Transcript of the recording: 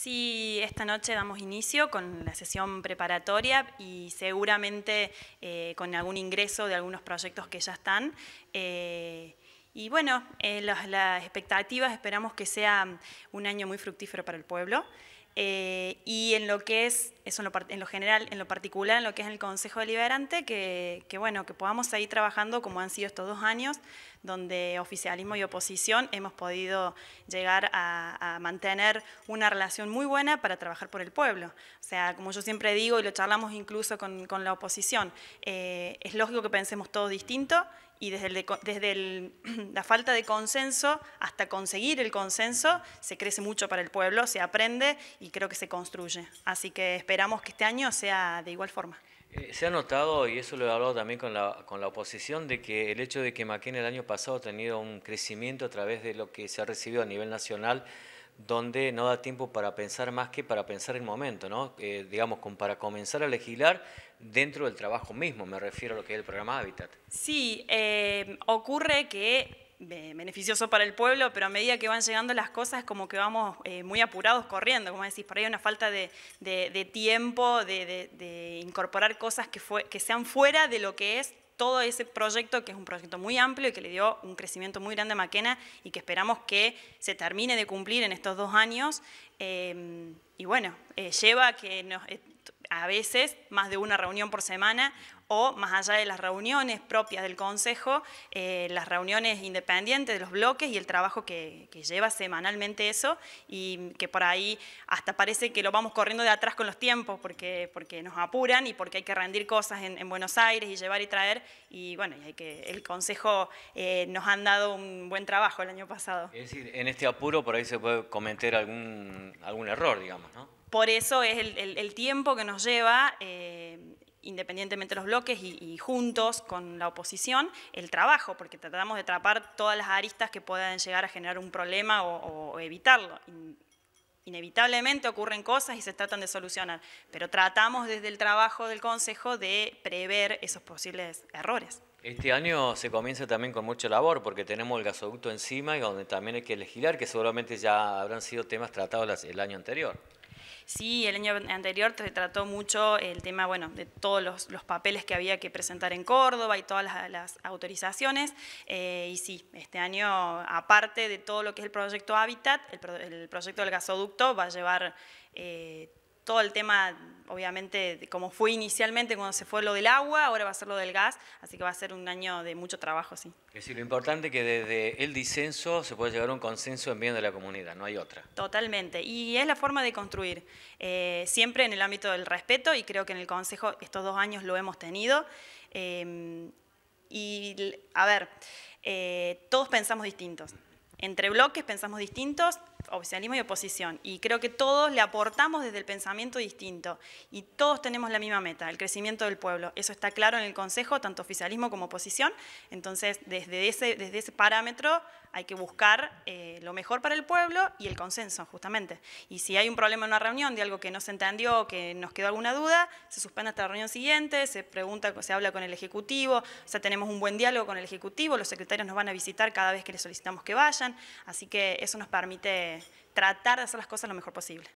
Sí, esta noche damos inicio con la sesión preparatoria y seguramente eh, con algún ingreso de algunos proyectos que ya están. Eh, y bueno, eh, las, expectativas esperamos que sea un año muy fructífero para el pueblo. y en lo que es, eso en lo, en lo, general, en lo particular, en lo que es el Consejo Deliberante, que, que bueno, que podamos seguir trabajando como han sido estos dos años, donde oficialismo y oposición hemos podido llegar a, mantener una relación muy buena para trabajar por el pueblo. O sea, como yo siempre digo y lo charlamos incluso con, la oposición, eh, es lógico que pensemos todos distinto y desde, desde la falta de consenso hasta conseguir el consenso se crece mucho para el pueblo, se aprende y creo que se construye. Así que esperamos que este año sea de igual forma. Eh, se ha notado, y eso lo he hablado también con la, con la oposición, de que el hecho de que en el año pasado tenido un crecimiento a través de lo que se ha recibido a nivel nacional, donde no da tiempo para pensar más que para pensar el momento, ¿no? Eh, digamos, con, para comenzar a legislar dentro del trabajo mismo, me refiero a lo que es el programa Hábitat. Sí, eh, ocurre que eh, beneficioso para el pueblo, pero a medida que van llegando las cosas como que vamos muy apurados corriendo, como decís, por ahí hay una falta de, tiempo, de, de, incorporar cosas que, fue, que sean fuera de lo que es todo ese proyecto, que es un proyecto muy amplio y que le dio un crecimiento muy grande a Maquena y que esperamos que se termine de cumplir en estos dos años. Eh, y bueno, eh, lleva a que nos, eh, a veces más de una reunión por semana o más allá de las reuniones propias del Consejo, eh, las reuniones independientes de los bloques y el trabajo que, lleva semanalmente eso y que por ahí hasta parece que lo vamos corriendo de atrás con los tiempos porque, porque nos apuran y porque hay que rendir cosas en, Buenos Aires y llevar y traer y bueno, y hay que, el Consejo eh, nos han dado un buen trabajo el año pasado. Es decir, en este apuro por ahí se puede cometer algún, algún error, digamos, ¿no? Por eso es el, tiempo que nos lleva, eh, independientemente de los bloques y, juntos con la oposición, el trabajo, porque tratamos de atrapar todas las aristas que puedan llegar a generar un problema o, o evitarlo. Inevitablemente ocurren cosas y se tratan de solucionar, pero tratamos desde el trabajo del Consejo de prever esos posibles errores. Este año se comienza también con mucha labor porque tenemos el gasoducto encima y donde también hay que legislar, que seguramente ya habrán sido temas tratados el año anterior. Sí, el año anterior se trató mucho el tema, bueno, de todos los, papeles que había que presentar en Córdoba y todas las, autorizaciones. Eh, y sí, este año, aparte de todo lo que es el proyecto Hábitat, el, proyecto del gasoducto va a llevar eh, todo el tema, obviamente, como fue inicialmente cuando se fue lo del agua, ahora va a ser lo del gas, así que va a ser un año de mucho trabajo, sí. Es decir, lo importante es que desde el disenso se puede llegar a un consenso en bien de la comunidad, no hay otra. Totalmente, y es la forma de construir, eh, siempre en el ámbito del respeto, y creo que en el Consejo estos dos años lo hemos tenido. Em, y, a ver, eh, todos pensamos distintos. Entre bloques pensamos distintos, oficialismo y oposición. Y creo que todos le aportamos desde el pensamiento distinto y todos tenemos la misma meta, el crecimiento del pueblo. Eso está claro en el Consejo, tanto oficialismo como oposición. Entonces, desde ese, desde ese parámetro hay que buscar eh, lo mejor para el pueblo y el consenso, justamente. Y si hay un problema en una reunión de algo que no se entendió o que nos quedó alguna duda, se suspende hasta la reunión siguiente, se pregunta, se habla con el Ejecutivo, o sea, tenemos un buen diálogo con el Ejecutivo, los secretarios nos van a visitar cada vez que les solicitamos que vayan, así que eso nos permite tratar de hacer las cosas lo mejor posible.